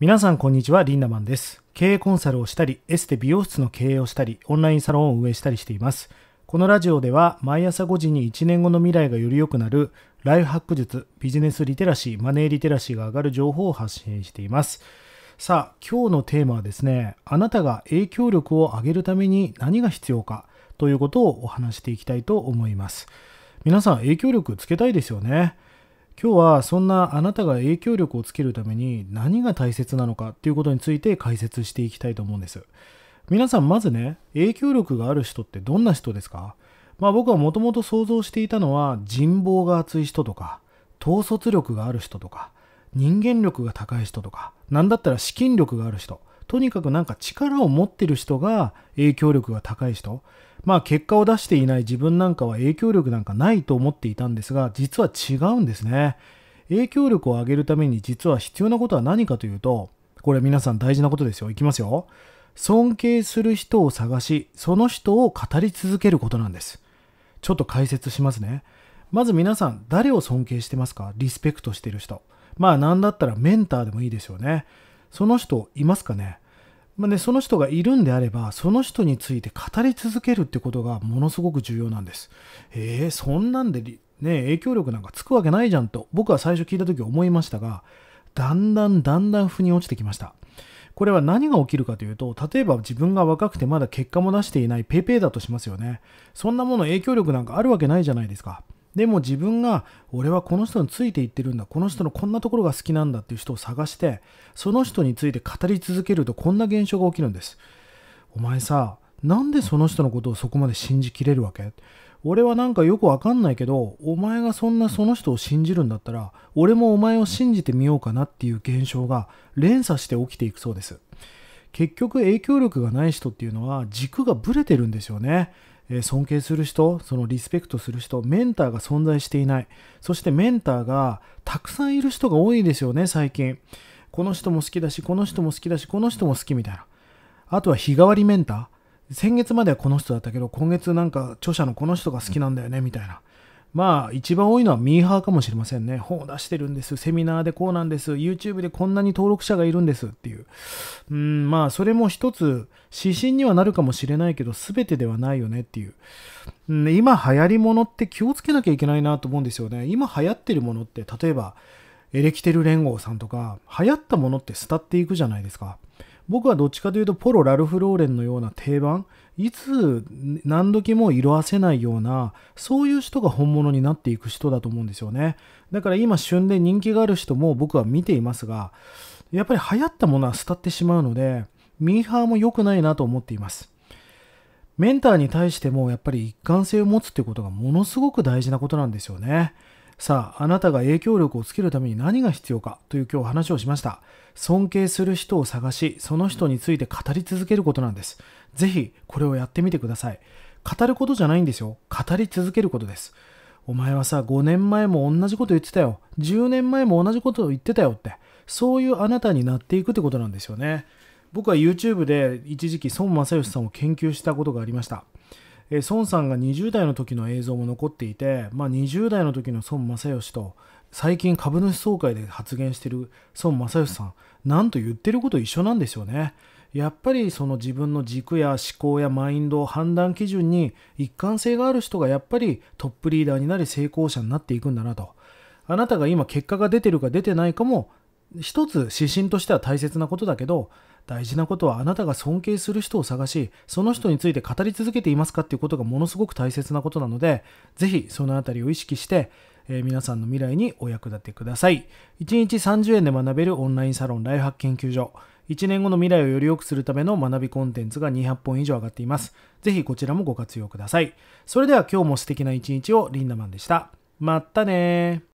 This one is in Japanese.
皆さんこんにちは、リンダマンです。経営コンサルをしたり、エステ美容室の経営をしたり、オンラインサロンを運営したりしています。このラジオでは、毎朝5時に1年後の未来がより良くなる、ライフハック術、ビジネスリテラシー、マネーリテラシーが上がる情報を発信しています。さあ、今日のテーマはですね、あなたが影響力を上げるために何が必要かということをお話していきたいと思います。皆さん、影響力つけたいですよね。今日はそんなあなたが影響力をつけるために何が大切なのかっていうことについて解説していきたいと思うんです。皆さんまずね、影響力がある人ってどんな人ですかまあ僕はもともと想像していたのは人望が厚い人とか、統率力がある人とか、人間力が高い人とか、なんだったら資金力がある人、とにかくなんか力を持ってる人が影響力が高い人、まあ結果を出していない自分なんかは影響力なんかないと思っていたんですが、実は違うんですね。影響力を上げるために実は必要なことは何かというと、これ皆さん大事なことですよ。いきますよ。尊敬する人を探し、その人を語り続けることなんです。ちょっと解説しますね。まず皆さん、誰を尊敬してますかリスペクトしてる人。まあなんだったらメンターでもいいですよね。その人いますかねまあ、ね、その人がいるんであればその人について語り続けるってことがものすごく重要なんです。えー、そんなんで、ね、影響力なんかつくわけないじゃんと僕は最初聞いた時思いましたがだんだんだんだん腑に落ちてきました。これは何が起きるかというと、例えば自分が若くてまだ結果も出していないペペだとしますよね。そんなもの影響力なんかあるわけないじゃないですか。でも自分が俺はこの人についていってるんだこの人のこんなところが好きなんだっていう人を探してその人について語り続けるとこんな現象が起きるんですお前さなんでその人のことをそこまで信じきれるわけ俺はなんかよくわかんないけどお前がそんなその人を信じるんだったら俺もお前を信じてみようかなっていう現象が連鎖して起きていくそうです結局影響力がない人っていうのは軸がぶれてるんですよね。尊敬する人、そのリスペクトする人、メンターが存在していない。そしてメンターがたくさんいる人が多いですよね、最近。この人も好きだし、この人も好きだし、この人も好きみたいな。あとは日替わりメンター。先月まではこの人だったけど、今月なんか著者のこの人が好きなんだよね、みたいな。まあ、一番多いのはミーハーかもしれませんね。本を出してるんです。セミナーでこうなんです。YouTube でこんなに登録者がいるんですっていう。うん、まあ、それも一つ指針にはなるかもしれないけど、すべてではないよねっていう。うん、今流行りものって気をつけなきゃいけないなと思うんですよね。今流行ってるものって、例えば、エレキテル連合さんとか、流行ったものって伝っていくじゃないですか。僕はどっちかというと、ポロ・ラルフ・ローレンのような定番、いつ何時も色あせないような、そういう人が本物になっていく人だと思うんですよね。だから今旬で人気がある人も僕は見ていますが、やっぱり流行ったものは慕ってしまうので、ミーハーも良くないなと思っています。メンターに対してもやっぱり一貫性を持つってことがものすごく大事なことなんですよね。さあ、あなたが影響力をつけるために何が必要かという今日話をしました。尊敬する人を探し、その人について語り続けることなんです。ぜひ、これをやってみてください。語ることじゃないんですよ。語り続けることです。お前はさ、5年前も同じこと言ってたよ。10年前も同じことを言ってたよって。そういうあなたになっていくってことなんですよね。僕は YouTube で一時期孫正義さんを研究したことがありました。え孫さんが20代の時の映像も残っていて、まあ、20代の時の孫正義と最近株主総会で発言してる孫正義さんなんと言ってること一緒なんですよね。やっぱりその自分の軸や思考やマインド判断基準に一貫性がある人がやっぱりトップリーダーになり成功者になっていくんだなとあなたが今結果が出てるか出てないかも一つ指針としては大切なことだけど大事なことはあなたが尊敬する人を探しその人について語り続けていますかっていうことがものすごく大切なことなのでぜひそのあたりを意識して、えー、皆さんの未来にお役立てください1日30円で学べるオンラインサロンライフハック研究所1年後の未来をより良くするための学びコンテンツが200本以上上がっていますぜひこちらもご活用くださいそれでは今日も素敵な一日をリンダマンでしたまったね